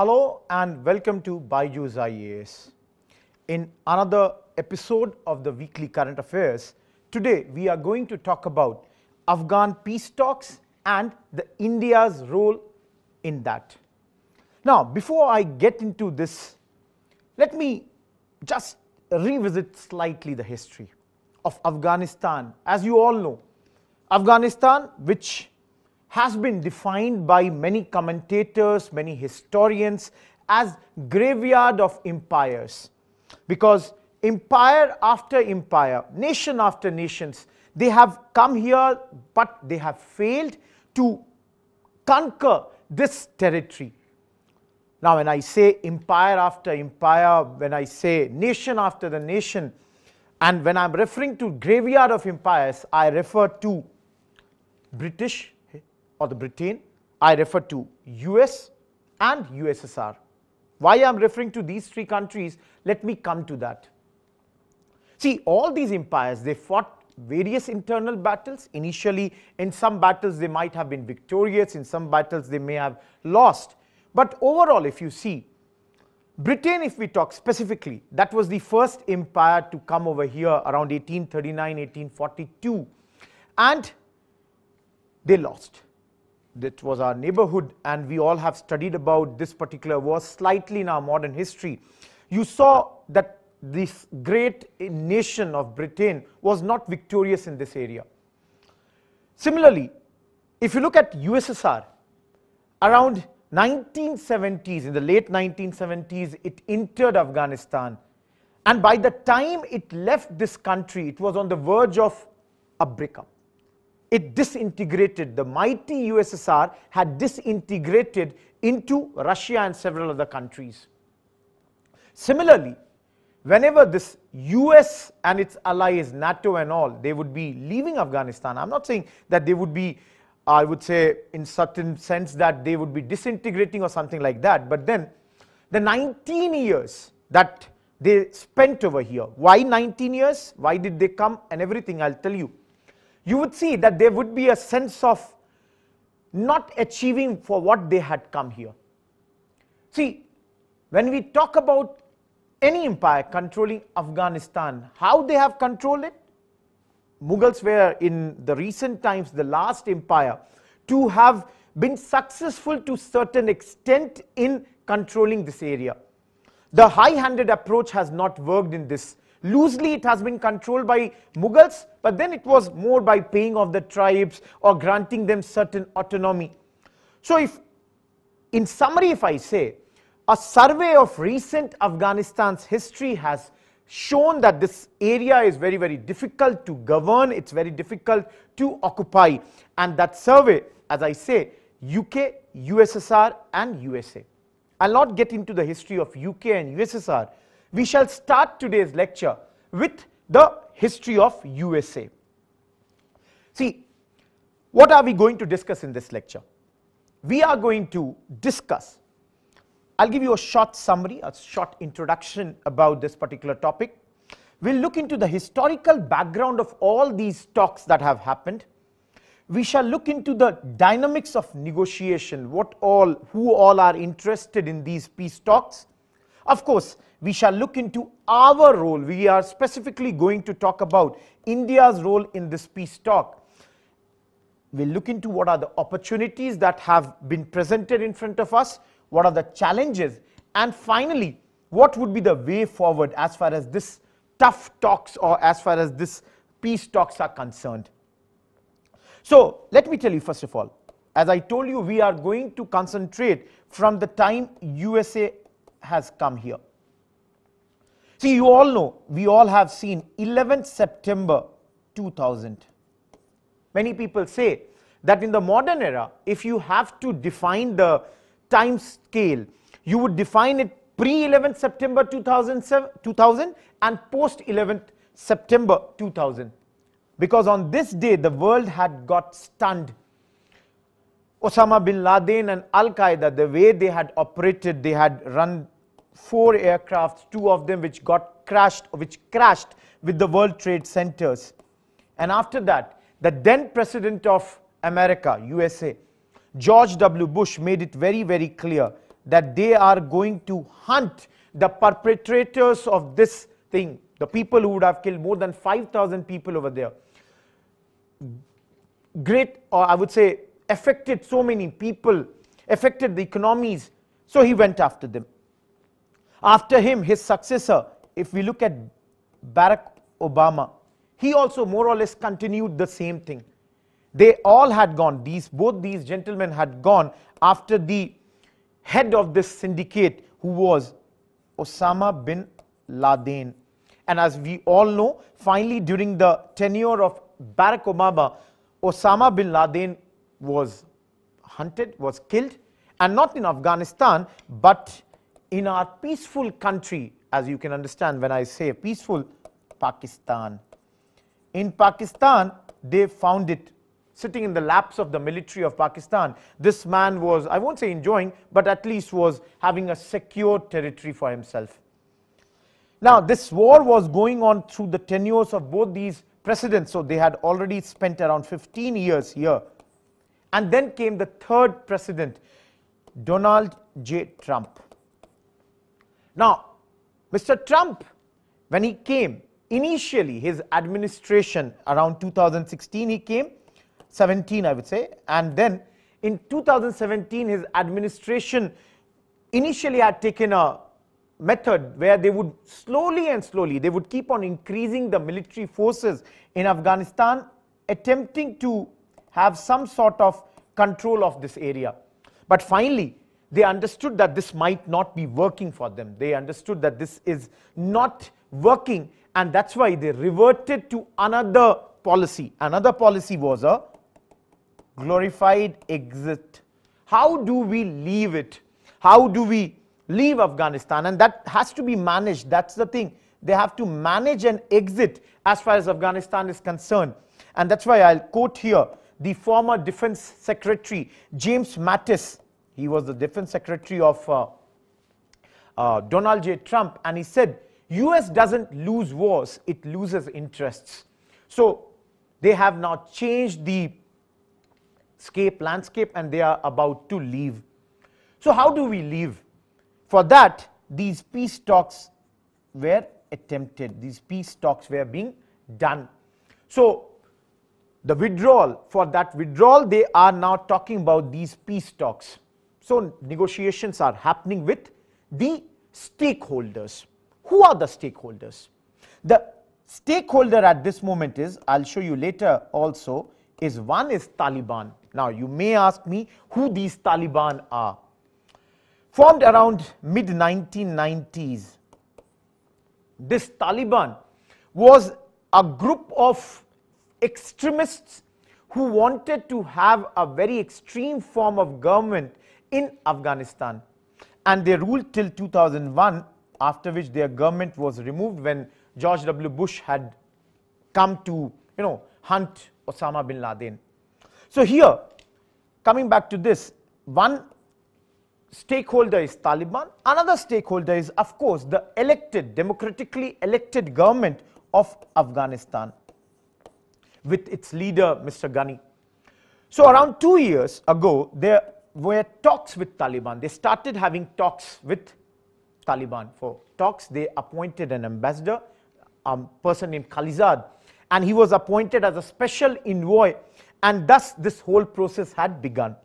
Hello and welcome to Byju's IAS. In another episode of the weekly current affairs, today we are going to talk about Afghan peace talks and the India's role in that. Now, before I get into this, let me just revisit slightly the history of Afghanistan. As you all know, Afghanistan, which has been defined by many commentators, many historians as graveyard of empires because empire after empire, nation after nations, they have come here but they have failed to conquer this territory. Now when I say empire after empire, when I say nation after the nation and when I am referring to graveyard of empires, I refer to British, or the Britain, I refer to US and USSR. Why I am referring to these three countries, let me come to that. See all these empires, they fought various internal battles. Initially in some battles they might have been victorious, in some battles they may have lost. But overall if you see, Britain if we talk specifically, that was the first empire to come over here around 1839, 1842 and they lost that was our neighborhood, and we all have studied about this particular war slightly in our modern history. You saw that this great nation of Britain was not victorious in this area. Similarly, if you look at USSR, around 1970s, in the late 1970s, it entered Afghanistan. And by the time it left this country, it was on the verge of a breakup it disintegrated. The mighty USSR had disintegrated into Russia and several other countries. Similarly, whenever this US and its allies, NATO and all, they would be leaving Afghanistan, I'm not saying that they would be, I would say, in certain sense that they would be disintegrating or something like that, but then the 19 years that they spent over here. Why 19 years? Why did they come and everything? I'll tell you you would see that there would be a sense of not achieving for what they had come here. See, when we talk about any empire controlling Afghanistan, how they have controlled it, Mughals were in the recent times the last empire to have been successful to certain extent in controlling this area. The high-handed approach has not worked in this Loosely, it has been controlled by Mughals, but then it was more by paying off the tribes or granting them certain autonomy. So, if in summary, if I say a survey of recent Afghanistan's history has shown that this area is very, very difficult to govern, it's very difficult to occupy, and that survey, as I say, UK, USSR, and USA. I'll not get into the history of UK and USSR we shall start today's lecture with the history of USA. See, what are we going to discuss in this lecture? We are going to discuss, I'll give you a short summary, a short introduction about this particular topic. We'll look into the historical background of all these talks that have happened. We shall look into the dynamics of negotiation, what all, who all are interested in these peace talks. Of course, we shall look into our role. We are specifically going to talk about India's role in this peace talk. We'll look into what are the opportunities that have been presented in front of us, what are the challenges, and finally, what would be the way forward as far as this tough talks or as far as this peace talks are concerned. So, let me tell you first of all, as I told you, we are going to concentrate from the time USA has come here. See, you all know, we all have seen 11th September 2000. Many people say that in the modern era, if you have to define the time scale, you would define it pre 11th September 2000 and post 11th September 2000. Because on this day, the world had got stunned. Osama bin Laden and Al Qaeda, the way they had operated, they had run four aircrafts, two of them which got crashed, which crashed with the World Trade Centers. And after that, the then President of America, USA, George W. Bush made it very, very clear that they are going to hunt the perpetrators of this thing, the people who would have killed more than 5,000 people over there. Great, or I would say, affected so many people, affected the economies. So he went after them. After him, his successor, if we look at Barack Obama, he also more or less continued the same thing. They all had gone, these, both these gentlemen had gone after the head of this syndicate who was Osama bin Laden. And as we all know, finally during the tenure of Barack Obama, Osama bin Laden was hunted, was killed and not in Afghanistan but in our peaceful country, as you can understand when I say peaceful, Pakistan. In Pakistan, they found it sitting in the laps of the military of Pakistan. This man was, I won't say enjoying, but at least was having a secure territory for himself. Now, this war was going on through the tenures of both these presidents. So, they had already spent around 15 years here. And then came the third president, Donald J. Trump. Now, Mr. Trump, when he came, initially his administration around 2016 he came, 17 I would say, and then in 2017 his administration initially had taken a method where they would slowly and slowly they would keep on increasing the military forces in Afghanistan attempting to have some sort of control of this area. But finally they understood that this might not be working for them. They understood that this is not working, and that's why they reverted to another policy. Another policy was a glorified exit. How do we leave it? How do we leave Afghanistan? And that has to be managed. That's the thing. They have to manage an exit as far as Afghanistan is concerned. And that's why I'll quote here the former defense secretary, James Mattis, he was the defense secretary of uh, uh, Donald J. Trump, and he said, US doesn't lose wars, it loses interests. So they have now changed the scape landscape and they are about to leave. So how do we leave? For that, these peace talks were attempted. These peace talks were being done. So the withdrawal, for that withdrawal, they are now talking about these peace talks. So, negotiations are happening with the stakeholders. Who are the stakeholders? The stakeholder at this moment is, I will show you later also, is one is Taliban. Now, you may ask me who these Taliban are. Formed around mid 1990s, this Taliban was a group of extremists who wanted to have a very extreme form of government in Afghanistan and they ruled till 2001 after which their government was removed when George W. Bush had come to you know hunt Osama bin Laden. So here coming back to this one stakeholder is Taliban another stakeholder is of course the elected democratically elected government of Afghanistan with its leader Mr. Ghani. So around two years ago there were talks with Taliban. They started having talks with Taliban for talks. They appointed an ambassador, a person named Khalizad, and he was appointed as a special envoy. And thus, this whole process had begun.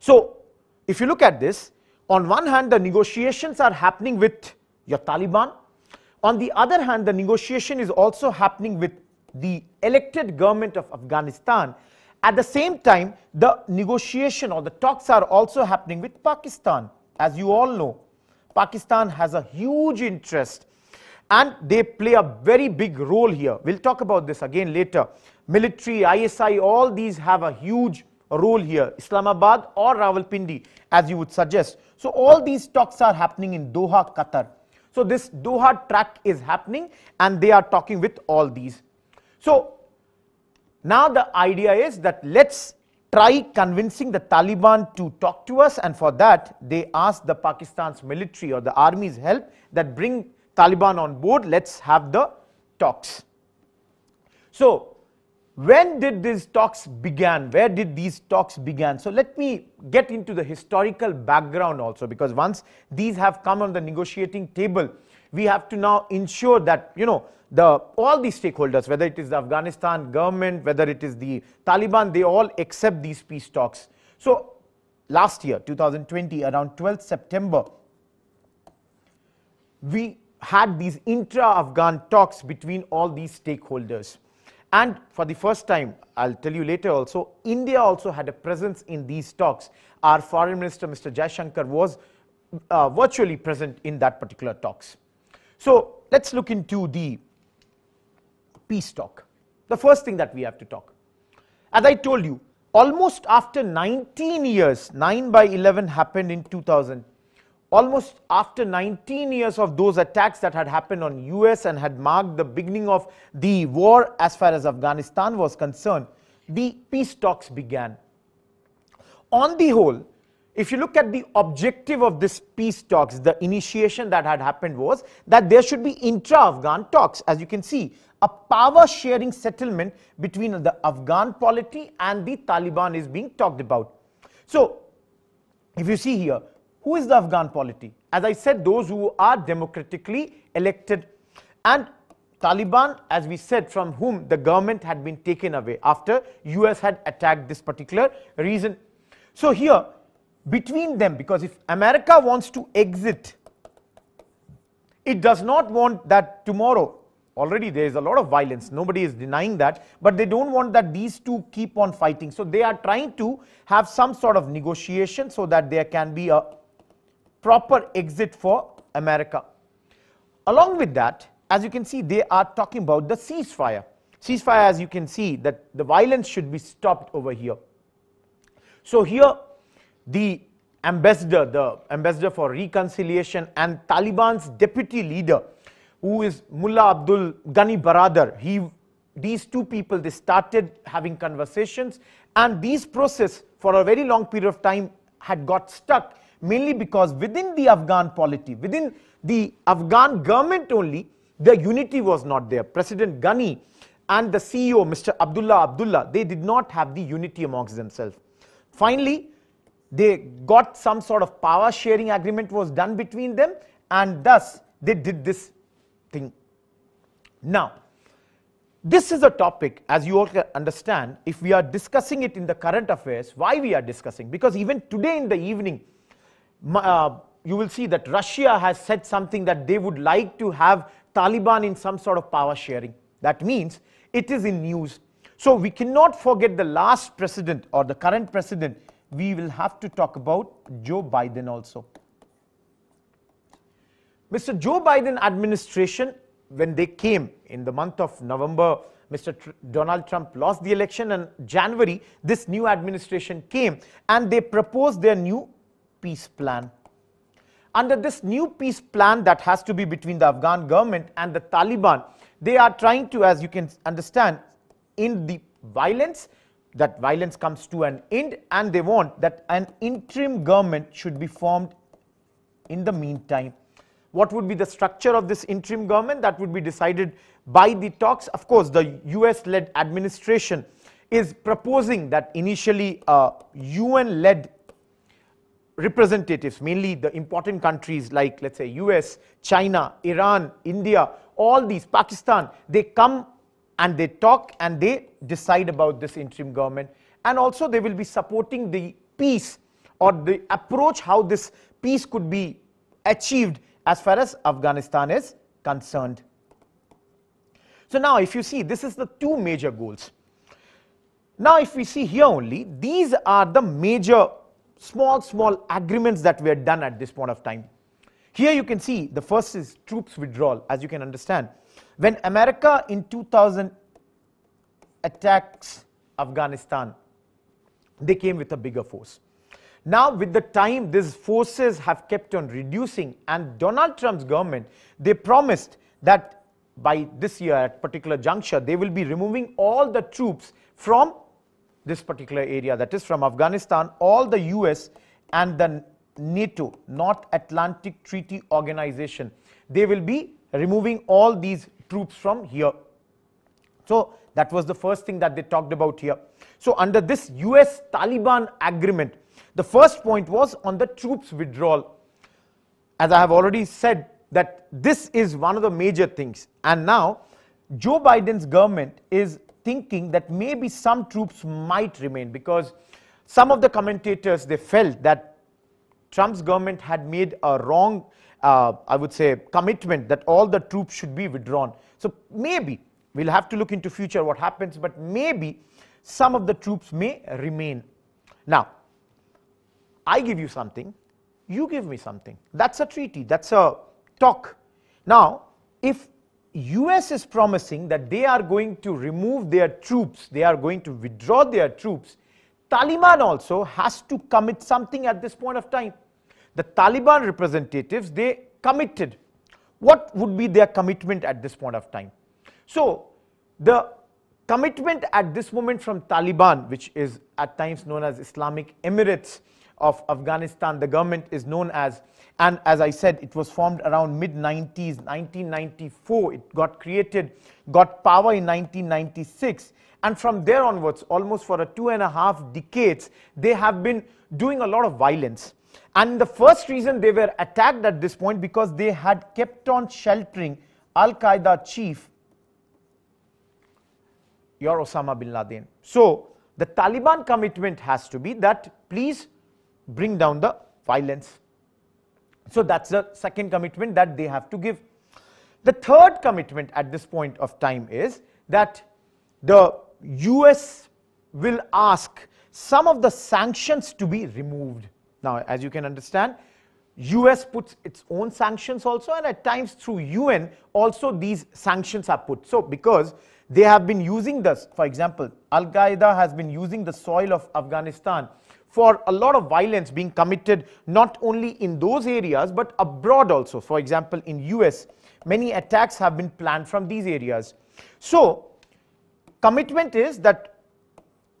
So, if you look at this, on one hand, the negotiations are happening with your Taliban. On the other hand, the negotiation is also happening with the elected government of Afghanistan at the same time, the negotiation or the talks are also happening with Pakistan. As you all know, Pakistan has a huge interest and they play a very big role here. We'll talk about this again later. Military, ISI, all these have a huge role here. Islamabad or Rawalpindi as you would suggest. So all these talks are happening in Doha, Qatar. So this Doha track is happening and they are talking with all these. So now the idea is that let's try convincing the Taliban to talk to us and for that they ask the Pakistan's military or the army's help that bring Taliban on board, let's have the talks. So when did these talks began? Where did these talks began? So let me get into the historical background also because once these have come on the negotiating table, we have to now ensure that, you know, the, all these stakeholders, whether it is the Afghanistan government, whether it is the Taliban, they all accept these peace talks. So last year, 2020, around 12th September, we had these intra-Afghan talks between all these stakeholders. And for the first time, I'll tell you later also, India also had a presence in these talks. Our foreign minister, Mr. Jayashankar, was uh, virtually present in that particular talks. So let's look into the peace talk. The first thing that we have to talk. As I told you, almost after 19 years, 9 by 11 happened in 2000. Almost after 19 years of those attacks that had happened on US and had marked the beginning of the war as far as Afghanistan was concerned, the peace talks began. On the whole, if you look at the objective of this peace talks, the initiation that had happened was that there should be intra-Afghan talks. As you can see, a power sharing settlement between the Afghan polity and the Taliban is being talked about. So, if you see here, who is the Afghan polity? As I said, those who are democratically elected and Taliban, as we said, from whom the government had been taken away after US had attacked this particular region. So here, between them, because if America wants to exit, it does not want that tomorrow already there is a lot of violence nobody is denying that but they don't want that these two keep on fighting so they are trying to have some sort of negotiation so that there can be a proper exit for america along with that as you can see they are talking about the ceasefire ceasefire as you can see that the violence should be stopped over here so here the ambassador the ambassador for reconciliation and taliban's deputy leader who is Mullah Abdul Ghani Baradar. He, these two people, they started having conversations and these process for a very long period of time had got stuck mainly because within the Afghan polity, within the Afghan government only, the unity was not there. President Ghani and the CEO, Mr. Abdullah Abdullah, they did not have the unity amongst themselves. Finally, they got some sort of power sharing agreement was done between them and thus they did this thing. Now, this is a topic, as you all can understand, if we are discussing it in the current affairs, why we are discussing? Because even today in the evening, uh, you will see that Russia has said something that they would like to have Taliban in some sort of power sharing. That means it is in news. So we cannot forget the last president or the current president. We will have to talk about Joe Biden also. Mr. Joe Biden administration, when they came in the month of November, Mr. Tr Donald Trump lost the election and January, this new administration came and they proposed their new peace plan. Under this new peace plan that has to be between the Afghan government and the Taliban, they are trying to, as you can understand, end the violence, that violence comes to an end and they want that an interim government should be formed in the meantime what would be the structure of this interim government that would be decided by the talks. Of course, the US led administration is proposing that initially uh, UN led representatives, mainly the important countries like let's say US, China, Iran, India, all these, Pakistan, they come and they talk and they decide about this interim government and also they will be supporting the peace or the approach how this peace could be achieved as far as Afghanistan is concerned. So now if you see, this is the two major goals. Now if we see here only, these are the major small, small agreements that were done at this point of time. Here you can see the first is troops withdrawal, as you can understand. When America in 2000 attacks Afghanistan, they came with a bigger force. Now, with the time, these forces have kept on reducing and Donald Trump's government, they promised that by this year at particular juncture, they will be removing all the troops from this particular area, that is from Afghanistan, all the US and the NATO, North Atlantic Treaty Organization. They will be removing all these troops from here. So, that was the first thing that they talked about here. So, under this US-Taliban agreement, the first point was on the troops withdrawal. As I have already said that this is one of the major things and now Joe Biden's government is thinking that maybe some troops might remain because some of the commentators they felt that Trump's government had made a wrong uh, I would say commitment that all the troops should be withdrawn. So maybe we'll have to look into future what happens but maybe some of the troops may remain. Now I give you something, you give me something. That's a treaty, that's a talk. Now, if US is promising that they are going to remove their troops, they are going to withdraw their troops, Taliban also has to commit something at this point of time. The Taliban representatives, they committed. What would be their commitment at this point of time? So, the commitment at this moment from Taliban, which is at times known as Islamic Emirates, of Afghanistan, the government is known as, and as I said, it was formed around mid 90s, 1994. It got created, got power in 1996. And from there onwards, almost for a two and a half decades, they have been doing a lot of violence. And the first reason they were attacked at this point because they had kept on sheltering Al Qaeda chief, your Osama bin Laden. So the Taliban commitment has to be that please bring down the violence. So that's the second commitment that they have to give. The third commitment at this point of time is that the US will ask some of the sanctions to be removed. Now, as you can understand, US puts its own sanctions also and at times through UN also these sanctions are put. So, because they have been using this, for example, Al-Qaeda has been using the soil of Afghanistan for a lot of violence being committed not only in those areas but abroad also. For example, in US, many attacks have been planned from these areas. So, commitment is that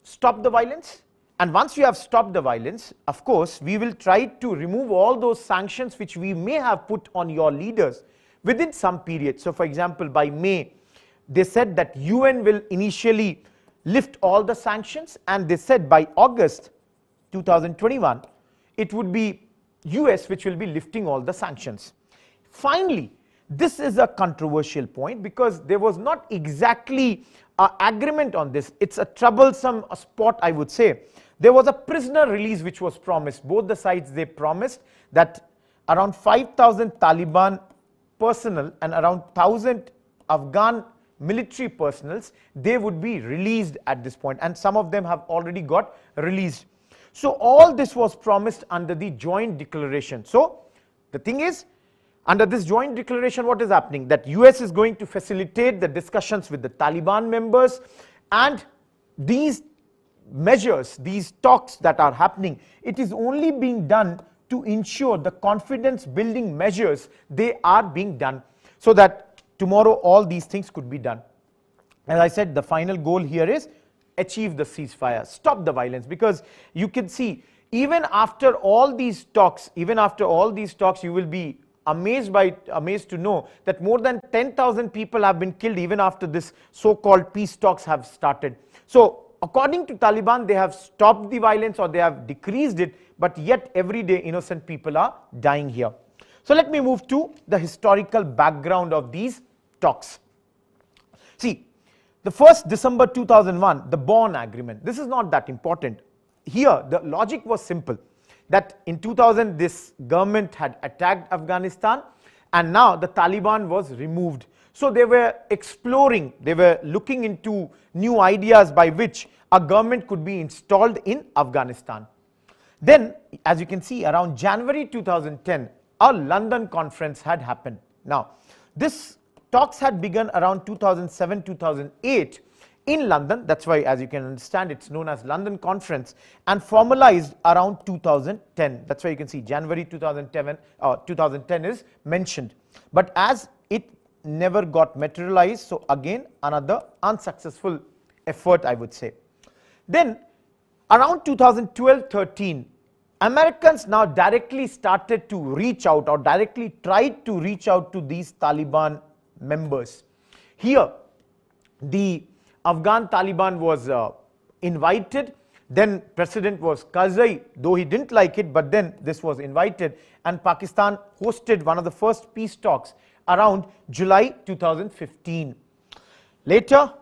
stop the violence and once you have stopped the violence, of course, we will try to remove all those sanctions which we may have put on your leaders within some period. So, for example, by May, they said that UN will initially lift all the sanctions and they said by August 2021, it would be US which will be lifting all the sanctions. Finally, this is a controversial point because there was not exactly an agreement on this. It's a troublesome spot I would say. There was a prisoner release which was promised. Both the sides they promised that around 5000 Taliban personnel and around 1000 Afghan military personals they would be released at this point and some of them have already got released. So all this was promised under the joint declaration. So the thing is, under this joint declaration, what is happening? That US is going to facilitate the discussions with the Taliban members and these measures, these talks that are happening, it is only being done to ensure the confidence building measures, they are being done so that tomorrow all these things could be done. As I said, the final goal here is achieve the ceasefire, stop the violence. Because you can see, even after all these talks, even after all these talks, you will be amazed by amazed to know that more than 10,000 people have been killed even after this so-called peace talks have started. So according to Taliban, they have stopped the violence or they have decreased it, but yet every day innocent people are dying here. So let me move to the historical background of these talks. See, the 1st December 2001, the Bonn Agreement. This is not that important. Here, the logic was simple that in 2000, this government had attacked Afghanistan and now the Taliban was removed. So they were exploring, they were looking into new ideas by which a government could be installed in Afghanistan. Then, as you can see, around January 2010, a London conference had happened. Now, this talks had begun around 2007 2008 in London. That's why, as you can understand, it's known as London Conference and formalized around 2010. That's why you can see January 2010, uh, 2010 is mentioned. But as it never got materialized, so again another unsuccessful effort, I would say. Then around 2012 13, Americans now directly started to reach out or directly tried to reach out to these Taliban members. Here, the Afghan Taliban was uh, invited. Then President was Karzai, though he didn't like it, but then this was invited. And Pakistan hosted one of the first peace talks around July 2015. Later,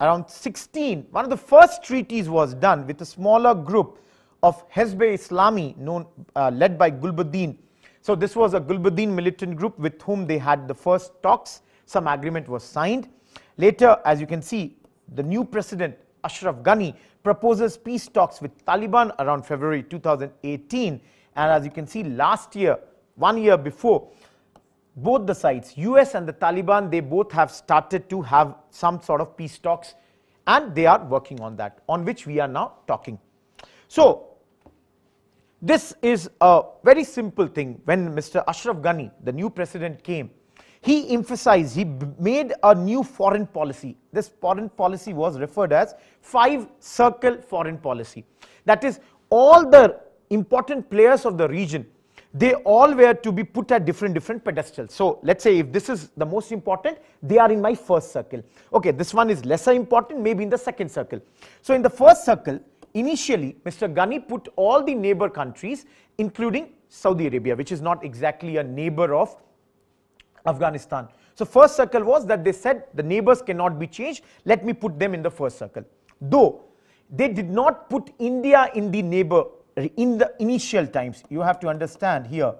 around 16, one of the first treaties was done with a smaller group of Hezbollah Islami known, uh, led by Gulbuddin so this was a Gulbuddin militant group with whom they had the first talks. Some agreement was signed. Later, as you can see, the new president Ashraf Ghani proposes peace talks with Taliban around February 2018. And as you can see, last year, one year before, both the sides, US and the Taliban, they both have started to have some sort of peace talks and they are working on that, on which we are now talking. So, this is a very simple thing. When Mr. Ashraf Ghani, the new president came, he emphasized, he made a new foreign policy. This foreign policy was referred as five circle foreign policy. That is all the important players of the region, they all were to be put at different, different pedestals. So let's say if this is the most important, they are in my first circle. Okay, this one is lesser important, maybe in the second circle. So in the first circle, Initially, Mr. Ghani put all the neighbor countries, including Saudi Arabia, which is not exactly a neighbor of Afghanistan. So first circle was that they said the neighbors cannot be changed. Let me put them in the first circle. Though they did not put India in the neighbor in the initial times. You have to understand here.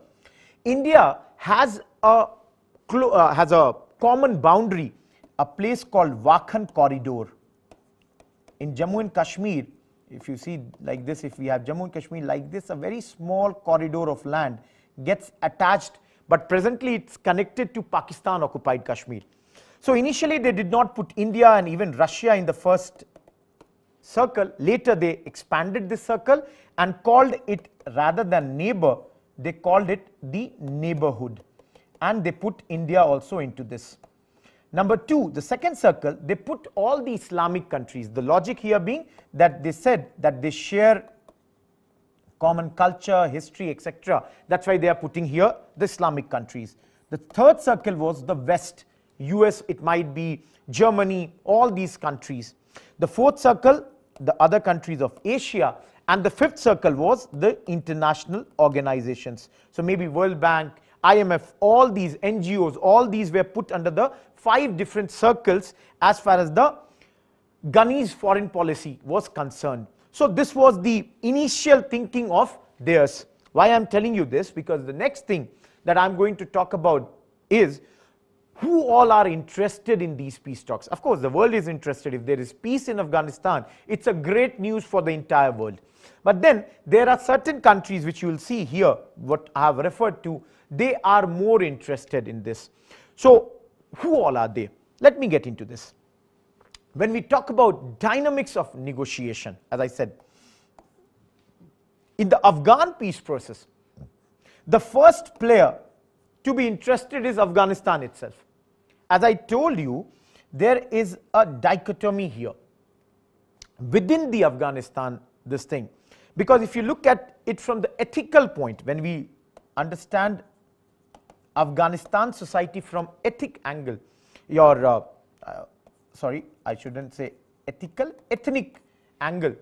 India has a uh, has a common boundary, a place called Wakhan corridor in Jammu and Kashmir if you see like this, if we have Jammu and Kashmir like this, a very small corridor of land gets attached, but presently it's connected to Pakistan occupied Kashmir. So initially they did not put India and even Russia in the first circle. Later they expanded this circle and called it rather than neighbor, they called it the neighborhood and they put India also into this. Number two, the second circle, they put all the Islamic countries. The logic here being that they said that they share common culture, history, etc. That's why they are putting here the Islamic countries. The third circle was the West, US, it might be Germany, all these countries. The fourth circle, the other countries of Asia. And the fifth circle was the international organizations. So maybe World Bank, IMF, all these NGOs, all these were put under the five different circles as far as the Ghani's foreign policy was concerned. So this was the initial thinking of theirs. Why I am telling you this? Because the next thing that I am going to talk about is who all are interested in these peace talks. Of course, the world is interested. If there is peace in Afghanistan, it's a great news for the entire world. But then there are certain countries which you will see here, what I have referred to, they are more interested in this. So, who all are they? Let me get into this. When we talk about dynamics of negotiation, as I said, in the Afghan peace process, the first player to be interested is Afghanistan itself. As I told you, there is a dichotomy here. Within the Afghanistan, this thing, because if you look at it from the ethical point, when we understand Afghanistan society from ethic angle, your, uh, uh, sorry, I shouldn't say ethical, ethnic angle,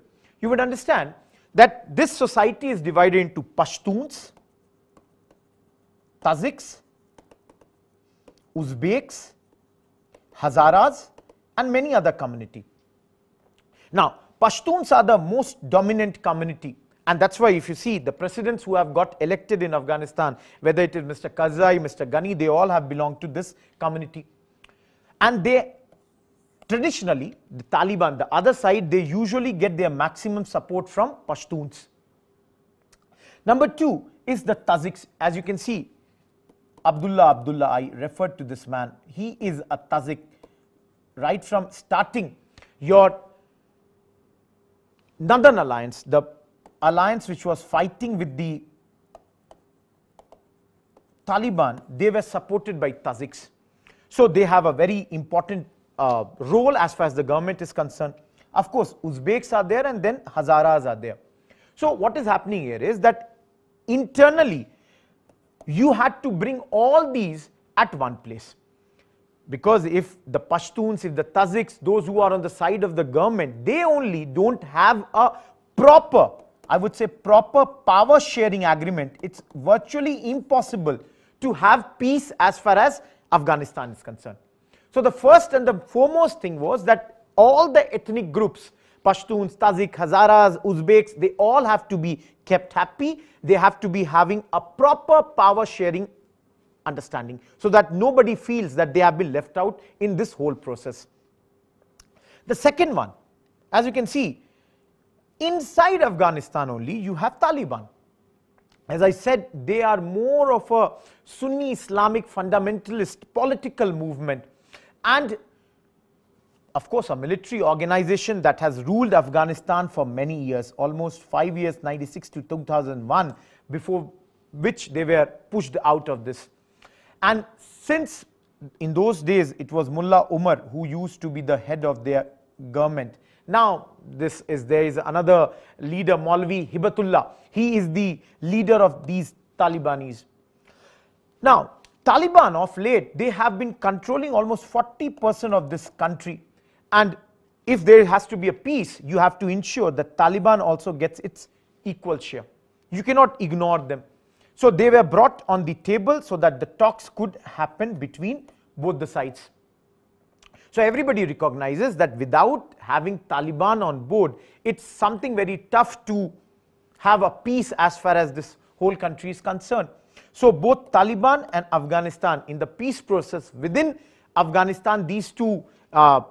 you would understand that this society is divided into Pashtuns, Tajiks, Uzbeks, Hazaras and many other community. Now, Pashtuns are the most dominant community. And that's why if you see the presidents who have got elected in Afghanistan, whether it is Mr. Karzai, Mr. Ghani, they all have belonged to this community. And they traditionally, the Taliban, the other side, they usually get their maximum support from Pashtuns. Number two is the Taziks. As you can see, Abdullah Abdullah, I referred to this man. He is a Tazik. Right from starting, your Nandan alliance, the alliance which was fighting with the Taliban, they were supported by Tajiks. So they have a very important uh, role as far as the government is concerned. Of course, Uzbeks are there and then Hazaras are there. So what is happening here is that internally, you had to bring all these at one place. Because if the Pashtuns, if the Taziks, those who are on the side of the government, they only don't have a proper, I would say proper power sharing agreement. It's virtually impossible to have peace as far as Afghanistan is concerned. So the first and the foremost thing was that all the ethnic groups, Pashtuns, Tazik, Hazaras, Uzbeks, they all have to be kept happy. They have to be having a proper power sharing understanding so that nobody feels that they have been left out in this whole process. The second one, as you can see, inside Afghanistan only you have Taliban. As I said, they are more of a Sunni Islamic fundamentalist political movement and of course a military organization that has ruled Afghanistan for many years, almost 5 years 96 to 2001 before which they were pushed out of this. And since in those days it was Mullah Umar who used to be the head of their government. Now this is there is another leader Malvi Hibatullah. He is the leader of these Talibanis. Now Taliban of late they have been controlling almost 40% of this country and if there has to be a peace you have to ensure that Taliban also gets its equal share. You cannot ignore them. So they were brought on the table so that the talks could happen between both the sides. So everybody recognizes that without having Taliban on board, it's something very tough to have a peace as far as this whole country is concerned. So both Taliban and Afghanistan in the peace process within Afghanistan, these two, uh,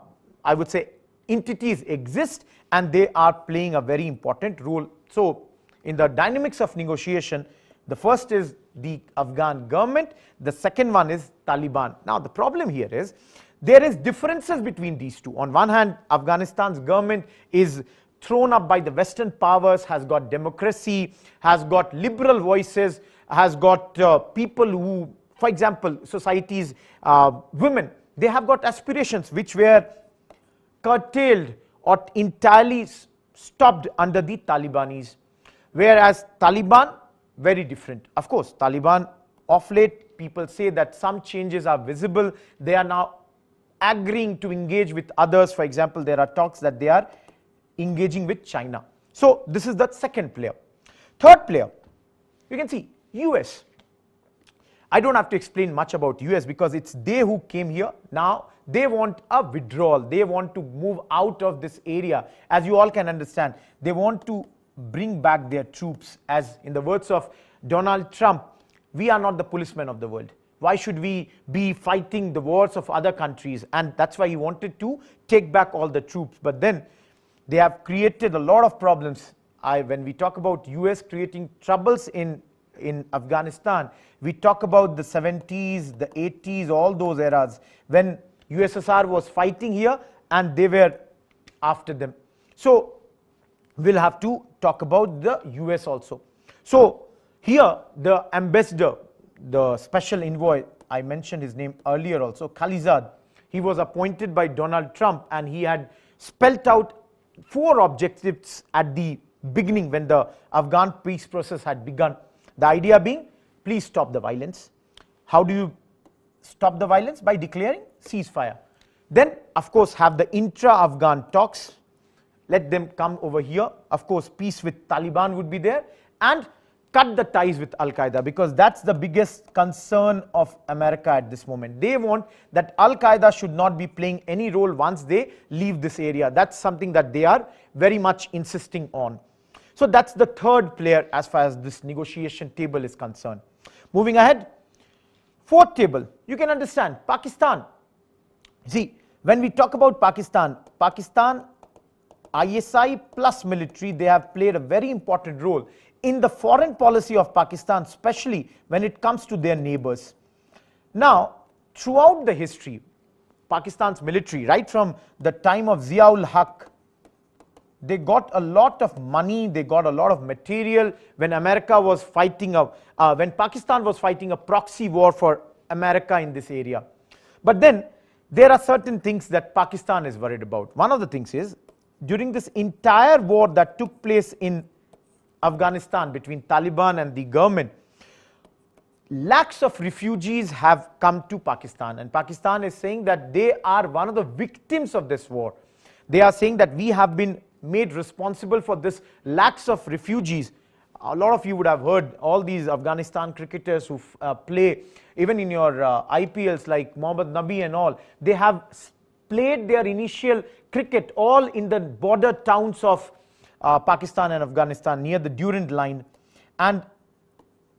I would say, entities exist and they are playing a very important role. So in the dynamics of negotiation, the first is the Afghan government, the second one is Taliban. Now the problem here is there is differences between these two. On one hand, Afghanistan's government is thrown up by the Western powers, has got democracy, has got liberal voices, has got uh, people who, for example, societies, uh, women, they have got aspirations which were curtailed or entirely stopped under the Talibanis. Whereas Taliban very different. Of course, Taliban of late people say that some changes are visible. They are now agreeing to engage with others. For example, there are talks that they are engaging with China. So this is the second player. Third player, you can see US. I don't have to explain much about US because it's they who came here. Now they want a withdrawal. They want to move out of this area. As you all can understand, they want to bring back their troops. As in the words of Donald Trump, we are not the policemen of the world. Why should we be fighting the wars of other countries? And that's why he wanted to take back all the troops. But then they have created a lot of problems. I, when we talk about US creating troubles in, in Afghanistan, we talk about the 70s, the 80s, all those eras when USSR was fighting here and they were after them. So we will have to talk about the US also. So here the ambassador, the special envoy, I mentioned his name earlier also, Khalizad, he was appointed by Donald Trump and he had spelt out four objectives at the beginning when the Afghan peace process had begun. The idea being, please stop the violence. How do you stop the violence? By declaring ceasefire. Then of course have the intra-Afghan talks let them come over here. Of course, peace with Taliban would be there and cut the ties with Al Qaeda because that's the biggest concern of America at this moment. They want that Al Qaeda should not be playing any role once they leave this area. That's something that they are very much insisting on. So that's the third player as far as this negotiation table is concerned. Moving ahead, fourth table, you can understand Pakistan. See, when we talk about Pakistan, Pakistan ISI plus military, they have played a very important role in the foreign policy of Pakistan, especially when it comes to their neighbors. Now, throughout the history, Pakistan's military, right from the time of Ziaul Haq, they got a lot of money, they got a lot of material when America was fighting, a, uh, when Pakistan was fighting a proxy war for America in this area. But then there are certain things that Pakistan is worried about. One of the things is during this entire war that took place in Afghanistan between Taliban and the government, lakhs of refugees have come to Pakistan and Pakistan is saying that they are one of the victims of this war. They are saying that we have been made responsible for this lakhs of refugees. A lot of you would have heard all these Afghanistan cricketers who uh, play even in your uh, IPLs like Mohammad Nabi and all, they have played their initial cricket all in the border towns of uh, Pakistan and Afghanistan near the Durand line. And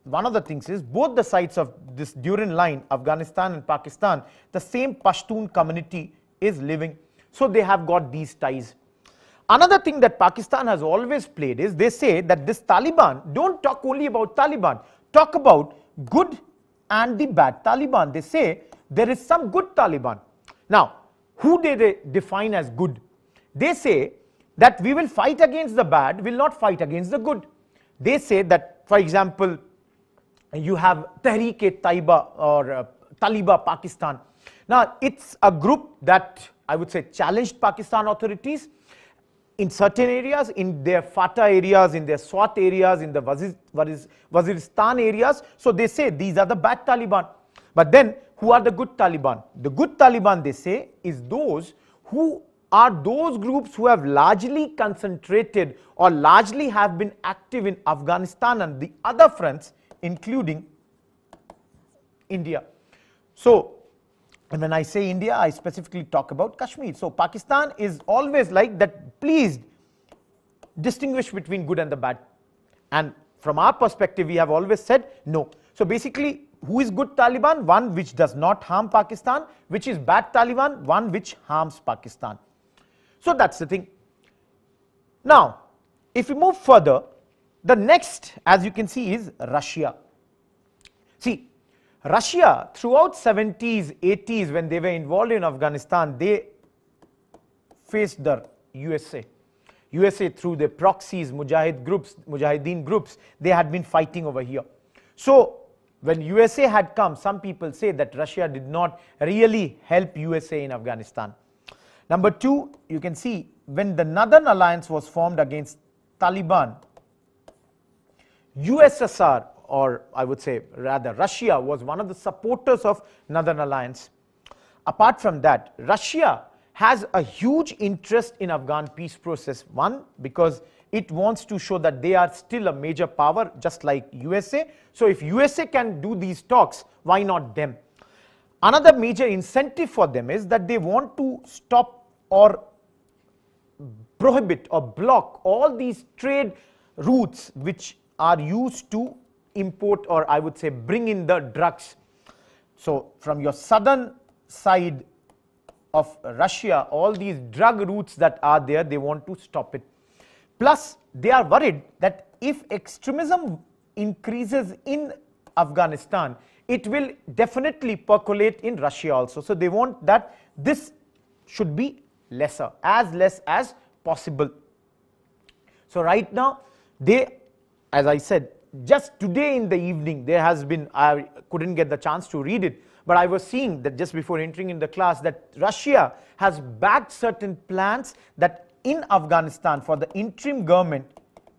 one of the things is both the sides of this Durand line, Afghanistan and Pakistan, the same Pashtun community is living. So they have got these ties. Another thing that Pakistan has always played is they say that this Taliban, don't talk only about Taliban, talk about good and the bad Taliban. They say there is some good Taliban. Now, who they, they define as good. They say that we will fight against the bad, will not fight against the good. They say that, for example, you have Tehreek-e-Taiba or uh, Taliban Pakistan. Now, it's a group that I would say challenged Pakistan authorities in certain areas, in their Fatah areas, in their Swat areas, in the Waziristan areas. So they say these are the bad Taliban. But then who are the good Taliban? The good Taliban, they say, is those who are those groups who have largely concentrated or largely have been active in Afghanistan and the other fronts, including India. So, and when I say India, I specifically talk about Kashmir. So, Pakistan is always like that, please distinguish between good and the bad. And from our perspective, we have always said no. So, basically, who is good Taliban? One which does not harm Pakistan, which is bad Taliban, one which harms Pakistan. So that's the thing. Now, if we move further, the next, as you can see, is Russia. See, Russia throughout 70s, 80s, when they were involved in Afghanistan, they faced the USA. USA through their proxies, Mujahid groups, Mujahideen groups, they had been fighting over here. So when USA had come, some people say that Russia did not really help USA in Afghanistan. Number two, you can see when the Northern Alliance was formed against Taliban, USSR or I would say rather Russia was one of the supporters of Northern Alliance. Apart from that, Russia has a huge interest in Afghan peace process. One, because it wants to show that they are still a major power just like USA. So if USA can do these talks, why not them? Another major incentive for them is that they want to stop or prohibit or block all these trade routes which are used to import or I would say bring in the drugs. So from your southern side of Russia, all these drug routes that are there, they want to stop it. Plus, they are worried that if extremism increases in Afghanistan, it will definitely percolate in Russia also. So, they want that this should be lesser, as less as possible. So, right now, they, as I said, just today in the evening, there has been, I couldn't get the chance to read it, but I was seeing that just before entering in the class that Russia has backed certain plans that in Afghanistan for the interim government,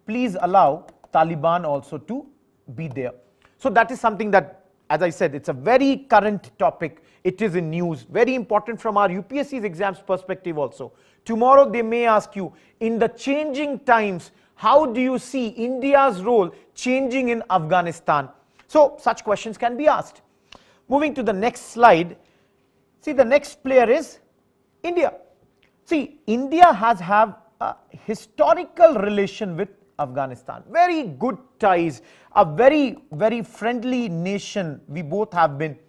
please allow Taliban also to be there. So that is something that, as I said, it's a very current topic. It is in news, very important from our UPSC's exams perspective also. Tomorrow they may ask you, in the changing times, how do you see India's role changing in Afghanistan? So such questions can be asked. Moving to the next slide, see the next player is India. See, India has have a historical relation with Afghanistan, very good ties, a very, very friendly nation we both have been.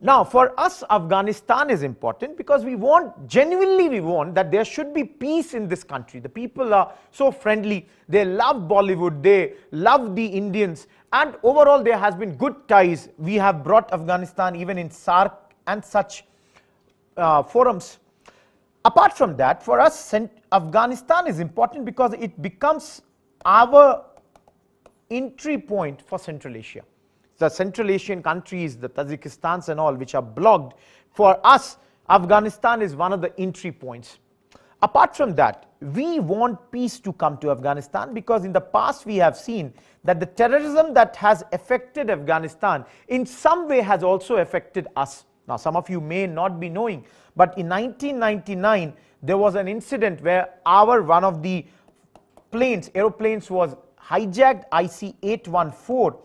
Now, for us, Afghanistan is important because we want, genuinely we want that there should be peace in this country. The people are so friendly, they love Bollywood, they love the Indians and overall there has been good ties. We have brought Afghanistan even in SARC and such uh, forums Apart from that, for us, Afghanistan is important because it becomes our entry point for Central Asia. The Central Asian countries, the Tajikistan's and all, which are blocked, for us, Afghanistan is one of the entry points. Apart from that, we want peace to come to Afghanistan because in the past we have seen that the terrorism that has affected Afghanistan in some way has also affected us. Now some of you may not be knowing but in 1999 there was an incident where our one of the planes aeroplanes was hijacked IC-814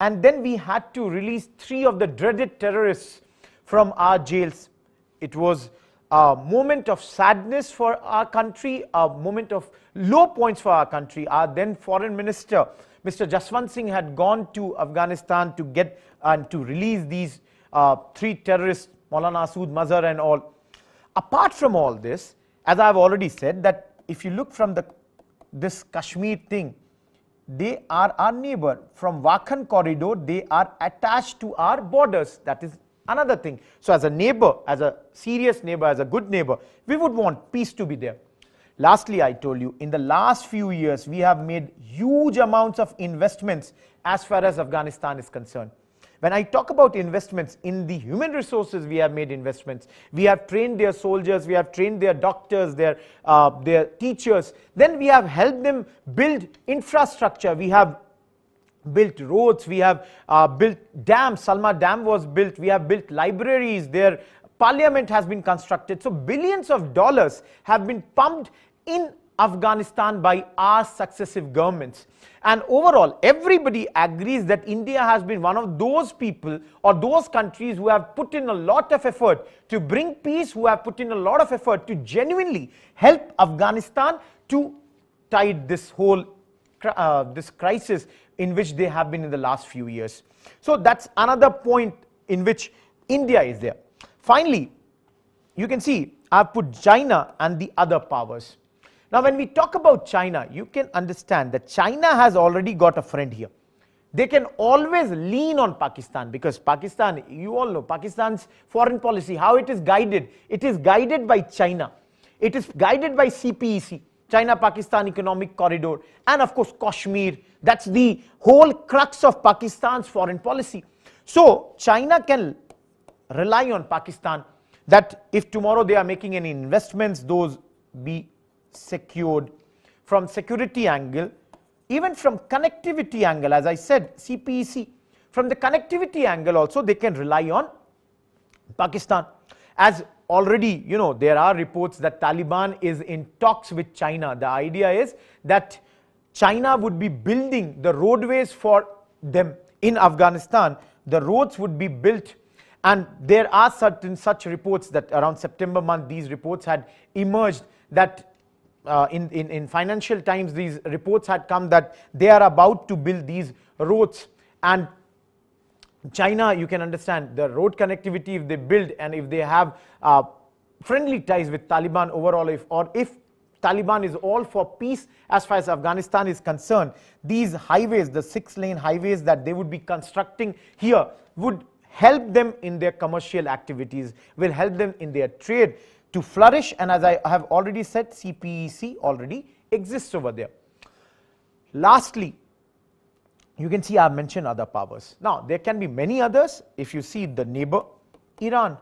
and then we had to release three of the dreaded terrorists from our jails. It was a moment of sadness for our country, a moment of low points for our country. Our then foreign minister, Mr. Jaswant Singh had gone to Afghanistan to get and to release these uh, three terrorists, Maulana Sood Mazhar and all. Apart from all this, as I've already said, that if you look from the, this Kashmir thing, they are our neighbor. From Wakhan corridor, they are attached to our borders. That is another thing. So as a neighbor, as a serious neighbor, as a good neighbor, we would want peace to be there. Lastly, I told you, in the last few years, we have made huge amounts of investments as far as Afghanistan is concerned. When I talk about investments in the human resources, we have made investments. We have trained their soldiers, we have trained their doctors, their, uh, their teachers. Then we have helped them build infrastructure. We have built roads, we have uh, built dams. Salma Dam was built. We have built libraries. Their parliament has been constructed. So billions of dollars have been pumped in Afghanistan by our successive governments. And overall, everybody agrees that India has been one of those people or those countries who have put in a lot of effort to bring peace, who have put in a lot of effort to genuinely help Afghanistan to tide this whole uh, this crisis in which they have been in the last few years. So that's another point in which India is there. Finally, you can see I've put China and the other powers. Now, when we talk about China, you can understand that China has already got a friend here. They can always lean on Pakistan because Pakistan, you all know, Pakistan's foreign policy, how it is guided. It is guided by China. It is guided by CPEC, China Pakistan Economic Corridor, and of course, Kashmir. That's the whole crux of Pakistan's foreign policy. So, China can rely on Pakistan that if tomorrow they are making any investments, those be secured from security angle, even from connectivity angle as I said CPEC, from the connectivity angle also they can rely on Pakistan as already you know there are reports that Taliban is in talks with China. The idea is that China would be building the roadways for them in Afghanistan, the roads would be built and there are certain such reports that around September month these reports had emerged that uh, in, in, in Financial Times these reports had come that they are about to build these roads and China you can understand the road connectivity if they build and if they have uh, friendly ties with Taliban overall if or if Taliban is all for peace as far as Afghanistan is concerned these highways the six lane highways that they would be constructing here would help them in their commercial activities will help them in their trade to flourish and as I have already said CPEC already exists over there. Lastly, you can see I have mentioned other powers. Now there can be many others if you see the neighbor Iran.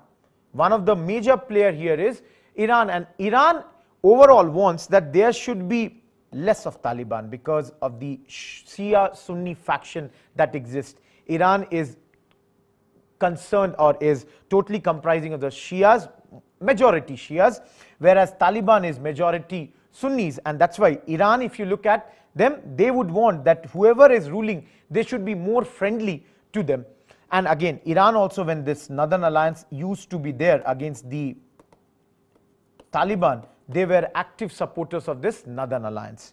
One of the major player here is Iran and Iran overall wants that there should be less of Taliban because of the Shia Sunni faction that exists. Iran is concerned or is totally comprising of the Shias majority Shias, whereas Taliban is majority Sunnis and that's why Iran if you look at them they would want that whoever is ruling they should be more friendly to them and again Iran also when this northern alliance used to be there against the Taliban they were active supporters of this northern alliance.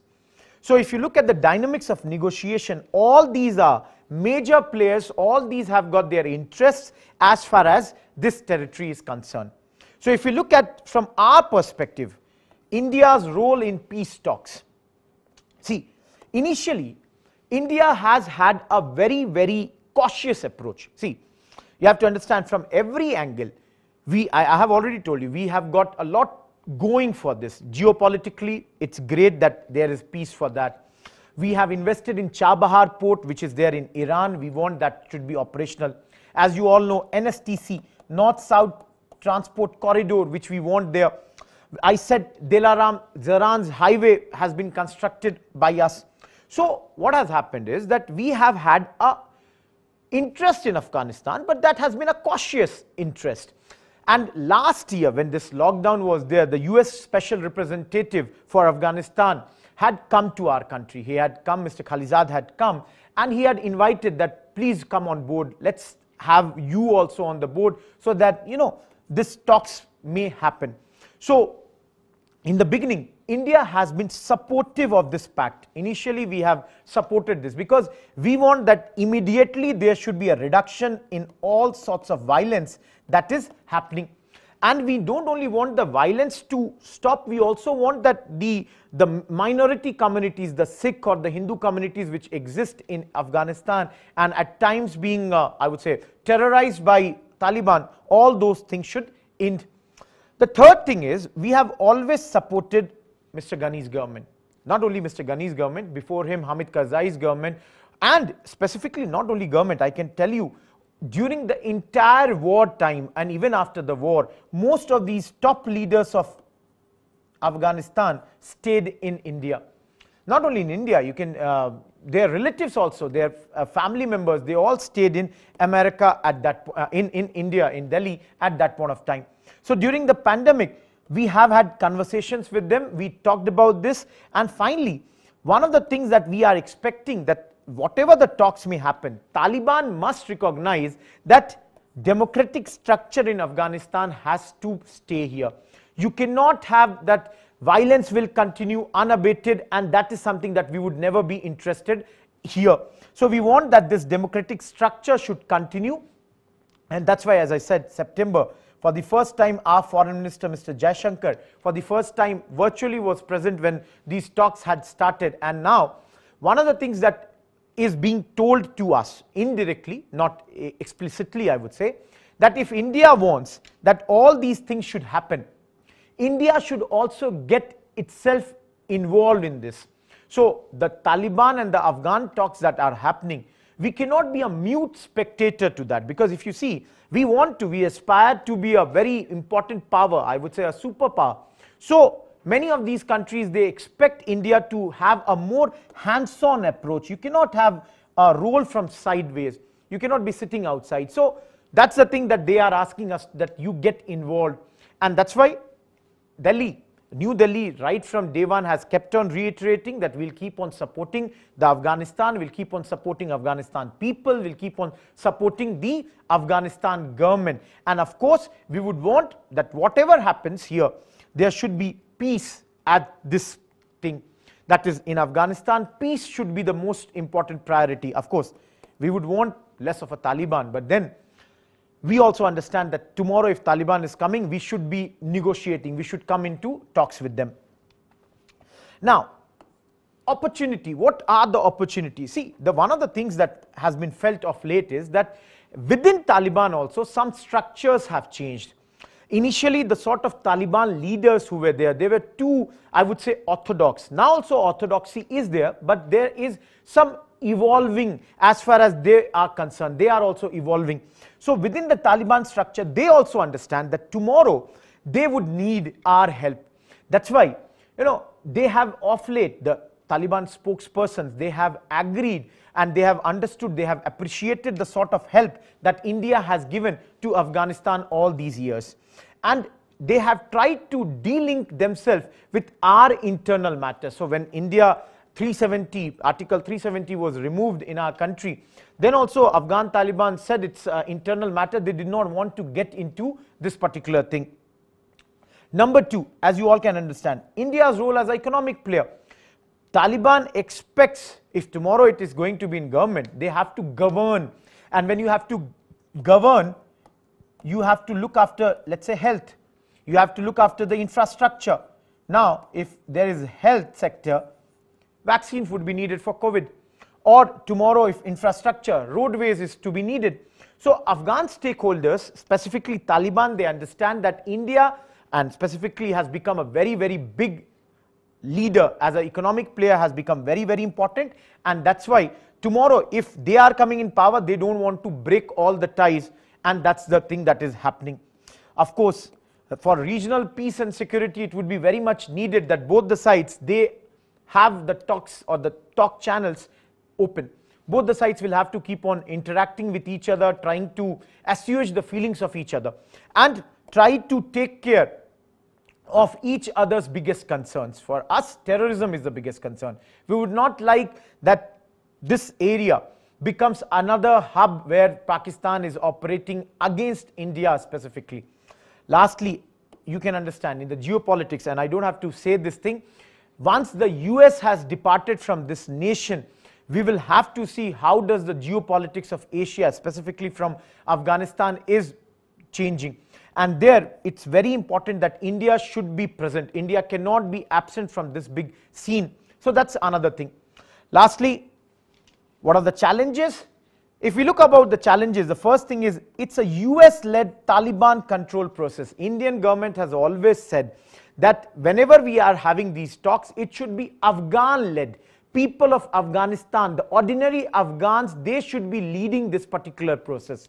So if you look at the dynamics of negotiation all these are major players all these have got their interests as far as this territory is concerned. So if you look at from our perspective, India's role in peace talks. See, initially, India has had a very, very cautious approach. See, you have to understand from every angle, we, I, I have already told you, we have got a lot going for this. Geopolitically, it's great that there is peace for that. We have invested in Chabahar port, which is there in Iran. We want that should be operational. As you all know, NSTC, North-South transport corridor which we want there. I said Delaram Zaran's highway has been constructed by us. So what has happened is that we have had a interest in Afghanistan but that has been a cautious interest. And last year when this lockdown was there the US special representative for Afghanistan had come to our country. He had come, Mr. Khalizad had come and he had invited that please come on board. Let's have you also on the board so that you know these talks may happen. So, in the beginning, India has been supportive of this pact. Initially, we have supported this because we want that immediately there should be a reduction in all sorts of violence that is happening. And we don't only want the violence to stop, we also want that the, the minority communities, the Sikh or the Hindu communities which exist in Afghanistan and at times being, uh, I would say, terrorized by Taliban, all those things should end. The third thing is we have always supported Mr. Ghani's government. Not only Mr. Ghani's government, before him Hamid Karzai's government and specifically not only government, I can tell you during the entire war time and even after the war, most of these top leaders of Afghanistan stayed in India. Not only in India, you can uh, their relatives also, their uh, family members, they all stayed in America at that, uh, in, in India, in Delhi at that point of time. So during the pandemic, we have had conversations with them, we talked about this and finally, one of the things that we are expecting that whatever the talks may happen, Taliban must recognize that democratic structure in Afghanistan has to stay here. You cannot have that Violence will continue unabated and that is something that we would never be interested here. So we want that this democratic structure should continue and that's why as I said September for the first time our foreign minister Mr. Jashankar for the first time virtually was present when these talks had started and now one of the things that is being told to us indirectly not explicitly I would say that if India wants that all these things should happen India should also get itself involved in this. So the Taliban and the Afghan talks that are happening, we cannot be a mute spectator to that because if you see, we want to, we aspire to be a very important power, I would say a superpower. So many of these countries, they expect India to have a more hands-on approach. You cannot have a role from sideways. You cannot be sitting outside. So that's the thing that they are asking us that you get involved. And that's why Delhi, New Delhi right from day one has kept on reiterating that we'll keep on supporting the Afghanistan, we'll keep on supporting Afghanistan people, we'll keep on supporting the Afghanistan government. And of course, we would want that whatever happens here, there should be peace at this thing. That is in Afghanistan, peace should be the most important priority. Of course, we would want less of a Taliban, but then we also understand that tomorrow if Taliban is coming, we should be negotiating, we should come into talks with them. Now, opportunity, what are the opportunities? See, the one of the things that has been felt of late is that within Taliban also some structures have changed. Initially, the sort of Taliban leaders who were there, they were too, I would say, orthodox. Now also orthodoxy is there, but there is some evolving as far as they are concerned. They are also evolving. So within the Taliban structure, they also understand that tomorrow they would need our help. That's why, you know, they have off late, the Taliban spokespersons, they have agreed and they have understood, they have appreciated the sort of help that India has given to Afghanistan all these years. And they have tried to delink themselves with our internal matters. So when India 370, Article 370 was removed in our country. Then also Afghan Taliban said it's uh, internal matter. They did not want to get into this particular thing. Number two, as you all can understand, India's role as economic player. Taliban expects if tomorrow it is going to be in government, they have to govern. And when you have to govern, you have to look after, let's say, health. You have to look after the infrastructure. Now, if there is health sector, vaccines would be needed for COVID or tomorrow if infrastructure, roadways is to be needed. So Afghan stakeholders, specifically Taliban, they understand that India and specifically has become a very, very big leader as an economic player has become very, very important. And that's why tomorrow if they are coming in power, they don't want to break all the ties. And that's the thing that is happening. Of course, for regional peace and security, it would be very much needed that both the sides, they have the talks or the talk channels open. Both the sides will have to keep on interacting with each other, trying to assuage the feelings of each other and try to take care of each other's biggest concerns. For us, terrorism is the biggest concern. We would not like that this area becomes another hub where Pakistan is operating against India specifically. Lastly, you can understand in the geopolitics, and I don't have to say this thing, once the US has departed from this nation, we will have to see how does the geopolitics of Asia, specifically from Afghanistan, is changing. And there, it's very important that India should be present. India cannot be absent from this big scene. So that's another thing. Lastly, what are the challenges? If we look about the challenges, the first thing is it's a US-led Taliban control process. Indian government has always said that whenever we are having these talks, it should be Afghan led. People of Afghanistan, the ordinary Afghans, they should be leading this particular process.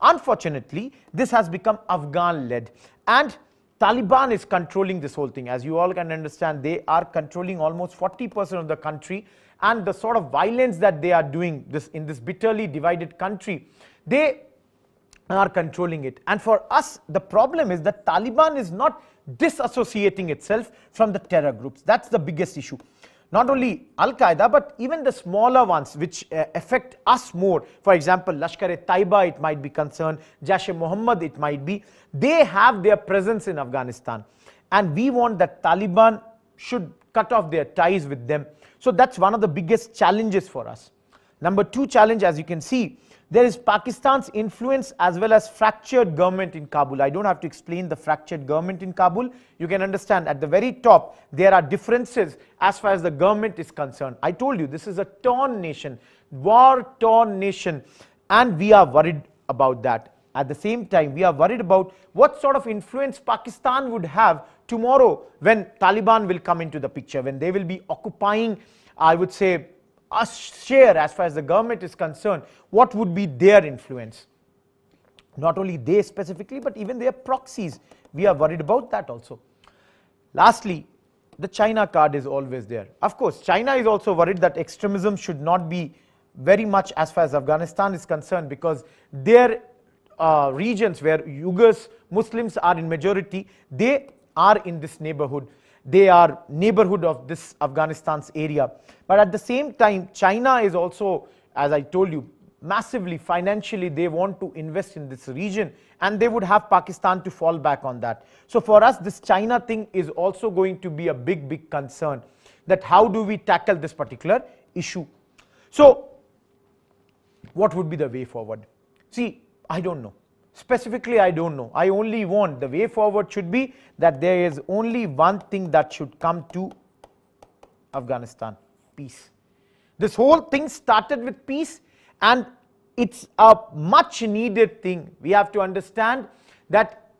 Unfortunately, this has become Afghan led and Taliban is controlling this whole thing. As you all can understand, they are controlling almost 40% of the country and the sort of violence that they are doing this in this bitterly divided country. They are controlling it. And for us, the problem is that Taliban is not disassociating itself from the terror groups. That's the biggest issue. Not only Al Qaeda, but even the smaller ones which uh, affect us more. For example, Lashkar e Taiba, it might be concerned, Jash e Mohammed, it might be. They have their presence in Afghanistan. And we want that Taliban should cut off their ties with them. So that's one of the biggest challenges for us. Number two challenge, as you can see, there is Pakistan's influence as well as fractured government in Kabul. I don't have to explain the fractured government in Kabul. You can understand at the very top, there are differences as far as the government is concerned. I told you, this is a torn nation, war-torn nation, and we are worried about that. At the same time, we are worried about what sort of influence Pakistan would have tomorrow when Taliban will come into the picture, when they will be occupying, I would say, us share as far as the government is concerned what would be their influence not only they specifically but even their proxies we are worried about that also lastly the china card is always there of course china is also worried that extremism should not be very much as far as afghanistan is concerned because their uh, regions where uyghurs muslims are in majority they are in this neighborhood they are neighborhood of this Afghanistan's area. But at the same time, China is also, as I told you, massively financially they want to invest in this region and they would have Pakistan to fall back on that. So for us, this China thing is also going to be a big, big concern that how do we tackle this particular issue. So what would be the way forward? See, I don't know. Specifically, I do not know. I only want the way forward should be that there is only one thing that should come to Afghanistan peace. This whole thing started with peace and it is a much needed thing. We have to understand that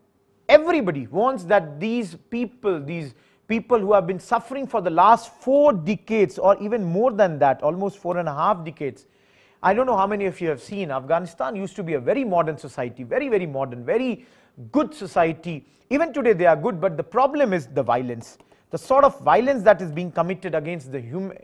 everybody wants that these people, these people who have been suffering for the last four decades or even more than that, almost four and a half decades, I don't know how many of you have seen, Afghanistan used to be a very modern society, very, very modern, very good society. Even today they are good, but the problem is the violence. The sort of violence that is being committed against the human,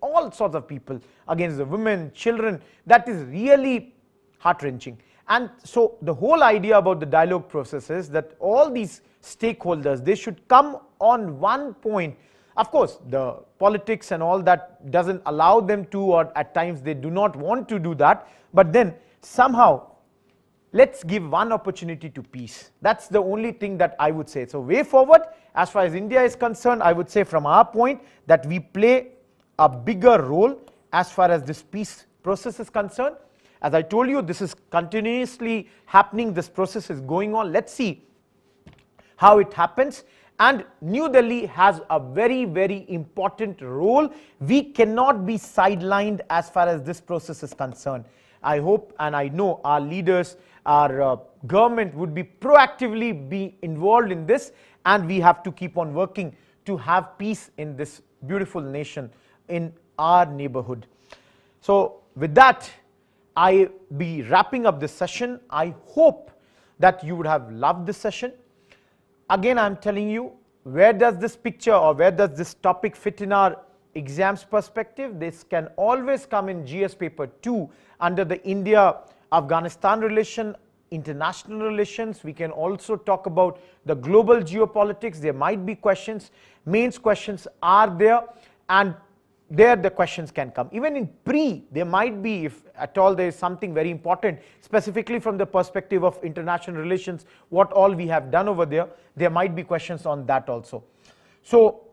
all sorts of people, against the women, children, that is really heart wrenching. And so the whole idea about the dialogue process is that all these stakeholders, they should come on one point of course, the politics and all that doesn't allow them to or at times they do not want to do that. But then somehow let's give one opportunity to peace. That's the only thing that I would say. So way forward, as far as India is concerned, I would say from our point that we play a bigger role as far as this peace process is concerned. As I told you, this is continuously happening, this process is going on. Let's see how it happens and New Delhi has a very, very important role. We cannot be sidelined as far as this process is concerned. I hope and I know our leaders, our uh, government would be proactively be involved in this and we have to keep on working to have peace in this beautiful nation, in our neighborhood. So with that, I be wrapping up this session. I hope that you would have loved this session. Again, I am telling you where does this picture or where does this topic fit in our exams perspective. This can always come in GS paper 2 under the India Afghanistan relation, international relations. We can also talk about the global geopolitics. There might be questions, mains questions are there and there the questions can come. Even in pre there might be if at all there is something very important specifically from the perspective of international relations what all we have done over there there might be questions on that also. So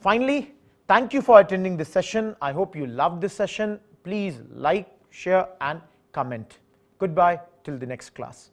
finally thank you for attending this session I hope you loved this session please like share and comment goodbye till the next class.